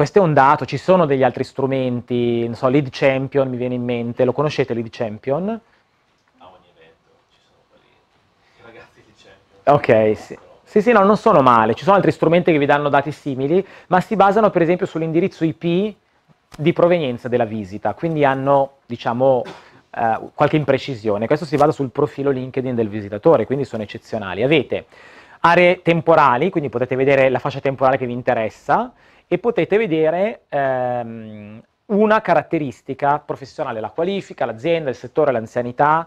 questo è un dato, ci sono degli altri strumenti, non so, Lead Champion mi viene in mente, lo conoscete Lead Champion? A ogni evento ci sono quelli, i ragazzi di Champion. Ok, sì. Sì, sì, no, non sono male, ci sono altri strumenti che vi danno dati simili, ma si basano per esempio sull'indirizzo IP di provenienza della visita, quindi hanno, diciamo, eh, qualche imprecisione. Questo si basa sul profilo LinkedIn del visitatore, quindi sono eccezionali. Avete aree temporali, quindi potete vedere la fascia temporale che vi interessa, e potete vedere ehm, una caratteristica professionale, la qualifica, l'azienda, il settore, l'anzianità,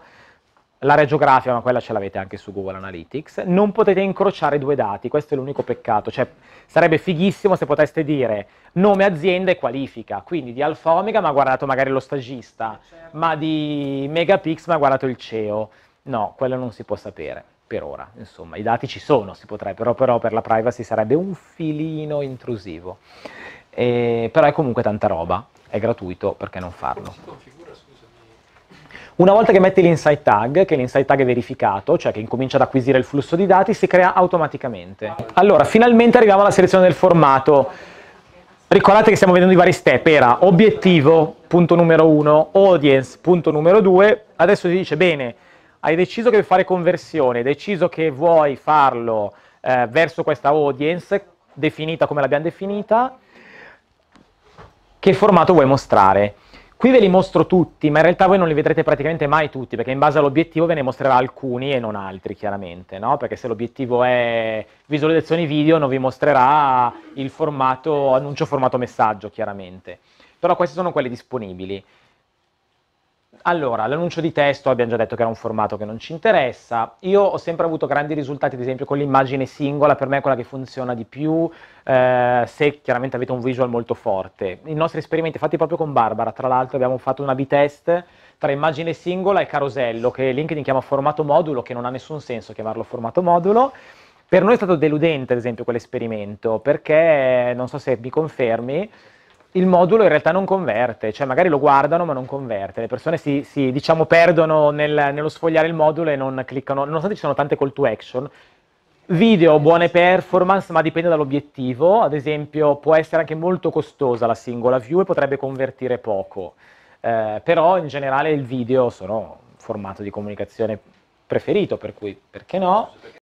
l'area geografica, ma quella ce l'avete anche su Google Analytics. Non potete incrociare due dati, questo è l'unico peccato, cioè sarebbe fighissimo se poteste dire nome azienda e qualifica, quindi di Alfa Omega ma ha guardato magari lo stagista, eh, certo. ma di Megapix ma ha guardato il CEO. No, quello non si può sapere per ora, insomma, i dati ci sono, si potrebbe, però per la privacy sarebbe un filino intrusivo. E, però è comunque tanta roba, è gratuito, perché non farlo? Una volta che metti l'insight tag, che l'insight tag è verificato, cioè che incomincia ad acquisire il flusso di dati, si crea automaticamente. Allora, finalmente arriviamo alla selezione del formato. Ricordate che stiamo vedendo i vari step, era obiettivo, punto numero uno, audience, punto numero due, adesso si dice bene, hai deciso che vuoi fare conversione, hai deciso che vuoi farlo eh, verso questa audience, definita come l'abbiamo definita, che formato vuoi mostrare? Qui ve li mostro tutti, ma in realtà voi non li vedrete praticamente mai tutti, perché in base all'obiettivo ve ne mostrerà alcuni e non altri, chiaramente, no? Perché se l'obiettivo è visualizzazioni video, non vi mostrerà il formato, annuncio formato messaggio, chiaramente. Però questi sono quelli disponibili. Allora, l'annuncio di testo abbiamo già detto che era un formato che non ci interessa. Io ho sempre avuto grandi risultati, ad esempio, con l'immagine singola, per me è quella che funziona di più, eh, se chiaramente avete un visual molto forte. I nostri esperimenti fatti proprio con Barbara, tra l'altro abbiamo fatto una b-test tra immagine singola e carosello, che LinkedIn chiama formato modulo, che non ha nessun senso chiamarlo formato modulo. Per noi è stato deludente, ad esempio, quell'esperimento, perché, non so se mi confermi, il modulo in realtà non converte, cioè magari lo guardano ma non converte, le persone si, si diciamo, perdono nel, nello sfogliare il modulo e non cliccano, nonostante ci sono tante call to action, video, buone performance, ma dipende dall'obiettivo, ad esempio può essere anche molto costosa la singola view e potrebbe convertire poco, eh, però in generale il video sono un formato di comunicazione preferito, per cui perché no?